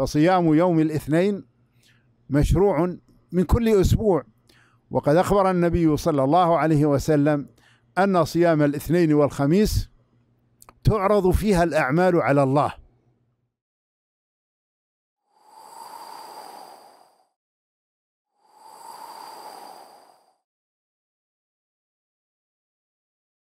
فصيام يوم الاثنين مشروع من كل اسبوع وقد اخبر النبي صلى الله عليه وسلم ان صيام الاثنين والخميس تعرض فيها الاعمال على الله